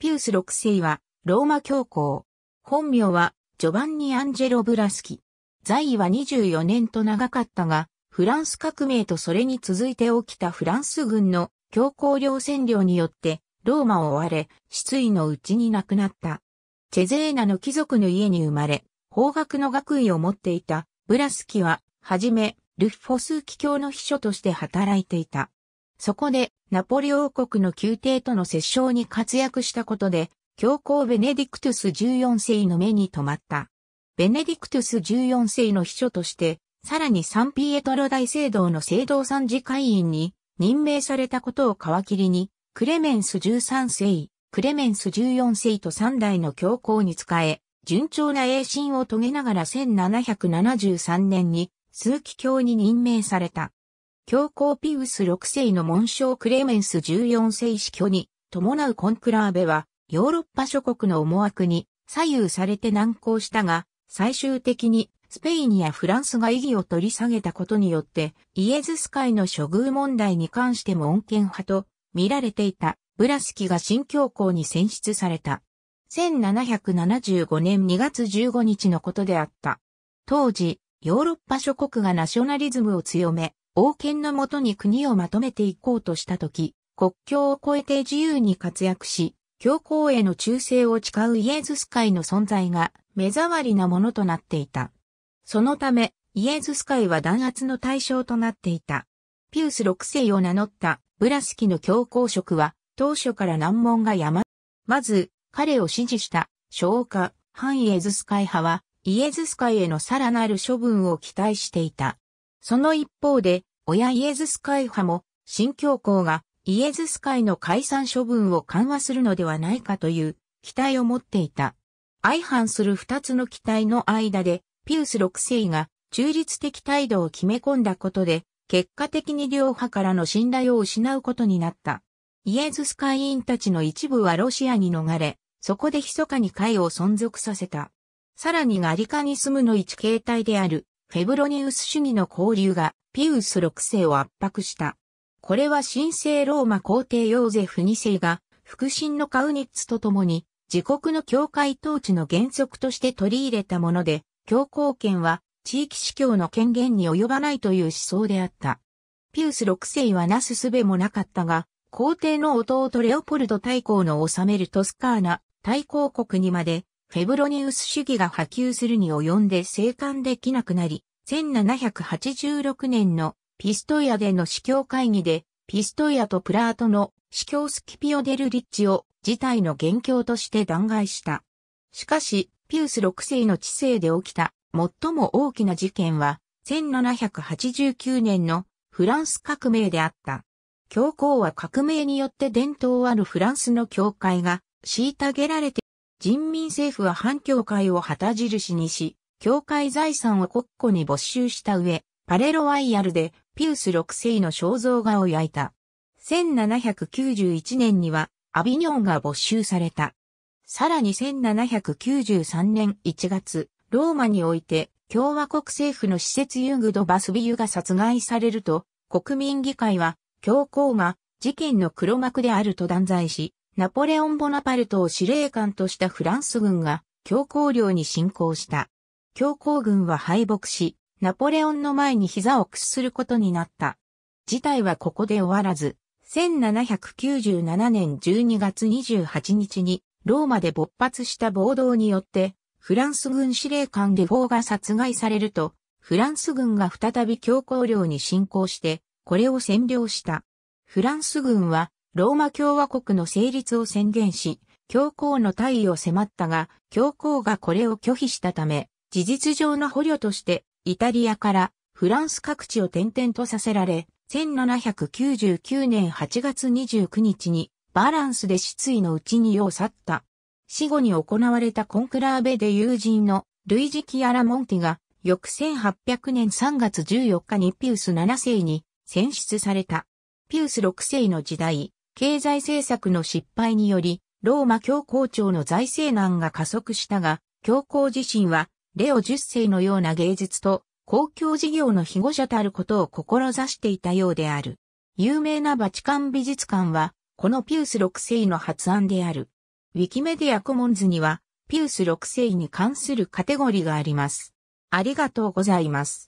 ピウス6世は、ローマ教皇。本名は、ジョバンニ・アンジェロ・ブラスキ。在位は24年と長かったが、フランス革命とそれに続いて起きたフランス軍の強硬領占領によって、ローマを追われ、失意のうちに亡くなった。チェゼーナの貴族の家に生まれ、法学の学位を持っていた、ブラスキは、はじめ、ルッフォスキ教の秘書として働いていた。そこで、ナポリ王国の宮廷との折衝に活躍したことで、教皇ベネディクトゥス14世の目に留まった。ベネディクトゥス14世の秘書として、さらにサンピエトロ大聖堂の聖堂参事会員に任命されたことを皮切りに、クレメンス13世、クレメンス14世と3代の教皇に仕え、順調な栄進を遂げながら1773年に、数奇教に任命された。教皇ピウス6世の紋章クレメンス14世死去に伴うコンクラーベはヨーロッパ諸国の思惑に左右されて難航したが最終的にスペインやフランスが異議を取り下げたことによってイエズス会の処遇問題に関しても穏健派と見られていたブラスキが新教皇に選出された。1775年2月15日のことであった。当時、ヨーロッパ諸国がナショナリズムを強め、王権のもとに国をまとめていこうとしたとき、国境を越えて自由に活躍し、教皇への忠誠を誓うイエズス会の存在が目障りなものとなっていた。そのため、イエズス会は弾圧の対象となっていた。ピウス6世を名乗ったブラスキの教皇職は、当初から難問が山。まず、彼を支持した、昭和、反イエズス会派は、イエズス会へのさらなる処分を期待していた。その一方で、親イエズス会派も、新教皇がイエズス会の解散処分を緩和するのではないかという期待を持っていた。相反する二つの期待の間で、ピウス六世が中立的態度を決め込んだことで、結果的に両派からの信頼を失うことになった。イエズス会員たちの一部はロシアに逃れ、そこで密かに会を存続させた。さらにガリカに住むの一形態であるフェブロニウス主義の交流がピウス6世を圧迫した。これは神聖ローマ皇帝ヨーゼフ2世が、腹心のカウニッツと共に、自国の教会統治の原則として取り入れたもので、教皇権は地域司教の権限に及ばないという思想であった。ピウス6世はなすすべもなかったが、皇帝の弟レオポルド大公の治めるトスカーナ大公国にまでフェブロニウス主義が波及するに及んで生還できなくなり、1786年のピストイアでの司教会議で、ピストイアとプラートの司教スキピオデルリッチを事態の元凶として弾劾した。しかし、ピウス6世の治世で起きた最も大きな事件は、1789年のフランス革命であった。教皇は革命によって伝統あるフランスの教会が虐げられて人民政府は反教会を旗印にし、教会財産を国庫に没収した上、パレロワイヤルでピウス6世の肖像画を焼いた。1791年にはアビニョンが没収された。さらに1793年1月、ローマにおいて共和国政府の施設ユングド・バスビユが殺害されると、国民議会は教皇が事件の黒幕であると断罪し、ナポレオン・ボナパルトを司令官としたフランス軍が強行領に侵攻した。強行軍は敗北し、ナポレオンの前に膝を屈することになった。事態はここで終わらず、1797年12月28日にローマで勃発した暴動によって、フランス軍司令官デフォーが殺害されると、フランス軍が再び強行領に侵攻して、これを占領した。フランス軍はローマ共和国の成立を宣言し、教皇の退位を迫ったが、教皇がこれを拒否したため、事実上の捕虜として、イタリアからフランス各地を転々とさせられ、1799年8月29日にバランスで失意のうちに世を去った。死後に行われたコンクラーベで友人のルイジ・キアラ・モンティが翌1800年3月14日にピウス7世に選出された。ピウス6世の時代、経済政策の失敗により、ローマ教皇庁の財政難が加速したが、教皇自身は、レオ10世のような芸術と公共事業の被護者たることを志していたようである。有名なバチカン美術館は、このピウス6世の発案である。ウィキメディアコモンズには、ピウス6世に関するカテゴリーがあります。ありがとうございます。